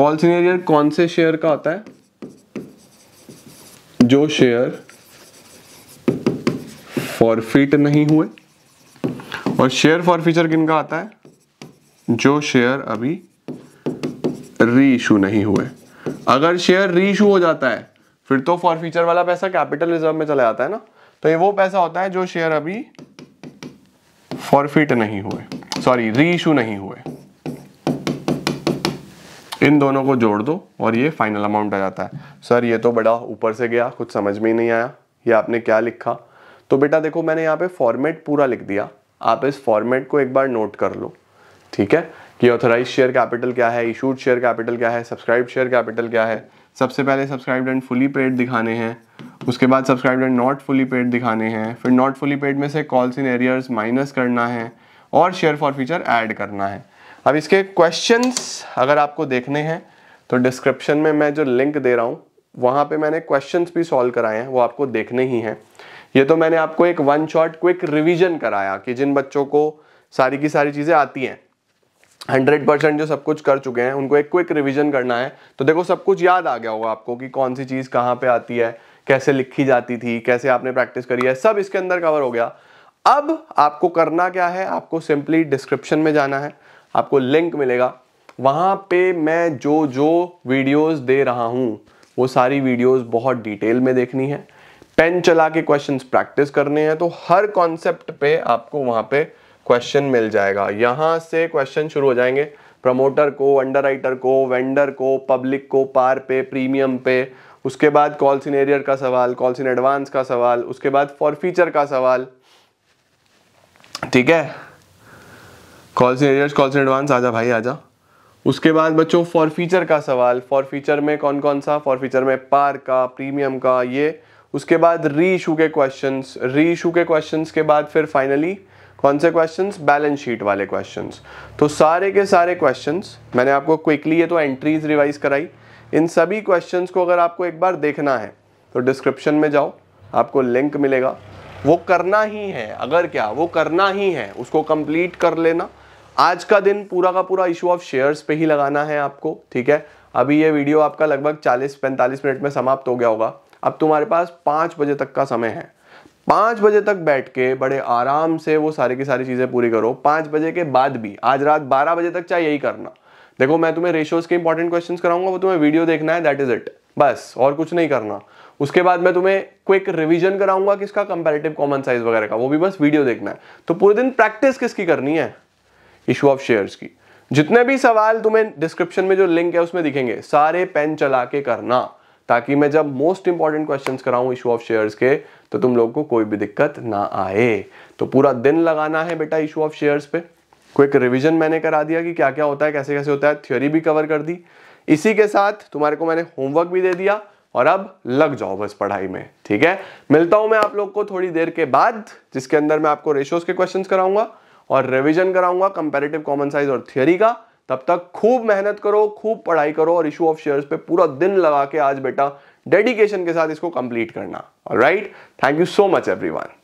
कॉल सीनियर कौन से शेयर का आता है जो शेयर फॉरफिट नहीं हुए और शेयर फॉर फ्यूचर किन का आता है जो शेयर अभी री इशू नहीं हुए अगर शेयर री इशू हो जाता है फिर तो फॉर फ्यूचर वाला पैसा कैपिटल रिजर्व में चला जाता है ना तो ये वो पैसा होता है जो शेयर अभी फॉरफिट नहीं हुए सॉरी री इशू नहीं हुए इन दोनों को जोड़ दो और ये फाइनल अमाउंट आ जाता है सर ये तो बड़ा ऊपर से गया कुछ समझ में ही नहीं आया ये आपने क्या लिखा तो बेटा देखो मैंने यहाँ पे फॉर्मेट पूरा लिख दिया आप इस फॉर्मेट को एक बार नोट कर लो ठीक है कि ऑथोराइज शेयर कैपिटल क्या है इशूड शेयर कैपिटल क्या है सब्सक्राइब शेयर कैपिटल क्या है सबसे पहले सब्सक्राइब एंड फुली पेड दिखाने हैं उसके बाद subscribe and not fully paid दिखाने हैं फिर नॉट फुली पेड में से कॉल्स इन एरियर्स माइनस करना है और शेयर फॉर फ्यूचर ऐड करना है अब इसके क्वेश्चन अगर आपको देखने हैं तो डिस्क्रिप्शन में मैं जो लिंक दे रहा हूँ वहाँ पे मैंने क्वेश्चंस भी सॉल्व कराए हैं वो आपको देखने ही हैं ये तो मैंने आपको एक वन शॉट क्विक रिवीजन कराया कि जिन बच्चों को सारी की सारी चीज़ें आती हैं हंड्रेड परसेंट जो सब कुछ कर चुके हैं उनको एक क्विक रिवीजन करना है तो देखो सब कुछ याद आ गया होगा आपको कि कौन सी चीज़ कहाँ पे आती है कैसे लिखी जाती थी कैसे आपने प्रैक्टिस करी है सब इसके अंदर कवर हो गया अब आपको करना क्या है आपको सिंपली डिस्क्रिप्शन में जाना है आपको लिंक मिलेगा वहां पे मैं जो जो वीडियोस दे रहा हूँ वो सारी वीडियोस बहुत डिटेल में देखनी है पेन चला के क्वेश्चंस प्रैक्टिस करने हैं तो हर कॉन्सेप्ट पे आपको वहां पे क्वेश्चन मिल जाएगा यहां से क्वेश्चन शुरू हो जाएंगे प्रमोटर को अंडरराइटर को वेंडर को पब्लिक को पार पे प्रीमियम पे उसके बाद कॉल्स इन एरियर का सवाल कॉल्स इन एडवांस का सवाल उसके बाद फॉर फीचर का सवाल ठीक है calls in arrear calls in advance आजा भाई आजा उसके बाद बच्चों फॉर फीचर का सवाल फॉर फीचर में कौन कौन सा फॉर फीचर में पार का प्रीमियम का ये उसके बाद री इशू के क्वेश्चन री इशू के क्वेश्चन के बाद फिर फाइनली कौन से क्वेश्चन बैलेंस शीट वाले क्वेश्चन तो सारे के सारे क्वेश्चन मैंने आपको क्विकली ये तो एंट्रीज रिवाइज कराई इन सभी क्वेश्चन को अगर आपको एक बार देखना है तो डिस्क्रिप्शन में जाओ आपको लिंक मिलेगा वो करना ही है अगर क्या वो करना ही है उसको कंप्लीट कर लेना आज का दिन पूरा का पूरा इशू ऑफ शेयर्स पे ही लगाना है आपको ठीक है अभी ये वीडियो आपका लगभग 40-45 मिनट में समाप्त हो गया होगा अब तुम्हारे पास पांच बजे तक का समय है पांच बजे तक बैठ के बड़े आराम से वो सारी की सारी चीज़ें पूरी करो पांच बजे के बाद भी आज रात बारह बजे तक चाहे यही करना देखो मैं तुम्हें रेशियोज के इंपॉर्टेंट क्वेश्चन कराऊंगा वो तुम्हें वीडियो देखना है दैट इज इट बस और कुछ नहीं करना उसके बाद मैं तुम्हें क्विक रिवीजन कराऊंगा किसका कंपेरेटिव कॉमन साइज वगैरह का वो भी बस वीडियो देखना है तो पूरे दिन प्रैक्टिस किसकी करनी है इशू ऑफ शेयर्स की जितने भी सवाल तुम्हें डिस्क्रिप्शन में जो लिंक है उसमें दिखेंगे सारे पेन चला के करना ताकि मैं जब मोस्ट इंपॉर्टेंट क्वेश्चन कराऊँ इशू ऑफ शेयर्स के तो तुम लोग को कोई भी दिक्कत ना आए तो पूरा दिन लगाना है बेटा इशू ऑफ शेयर्स पे क्विक रिविजन मैंने करा दिया कि क्या क्या होता है कैसे कैसे होता है थ्योरी भी कवर कर दी इसी के साथ तुम्हारे को मैंने होमवर्क भी दे दिया और अब लग जाओ बस पढ़ाई में ठीक है मिलता हूं मैं आप लोग को थोड़ी देर के बाद जिसके अंदर मैं आपको रेशोज के क्वेश्चंस कराऊंगा और रिवीजन कराऊंगा कंपैरेटिव कॉमन साइज और थ्योरी का तब तक खूब मेहनत करो खूब पढ़ाई करो और इशू ऑफ शेयर्स पे पूरा दिन लगा के आज बेटा डेडिकेशन के साथ इसको कंप्लीट करना right thank you so much everyone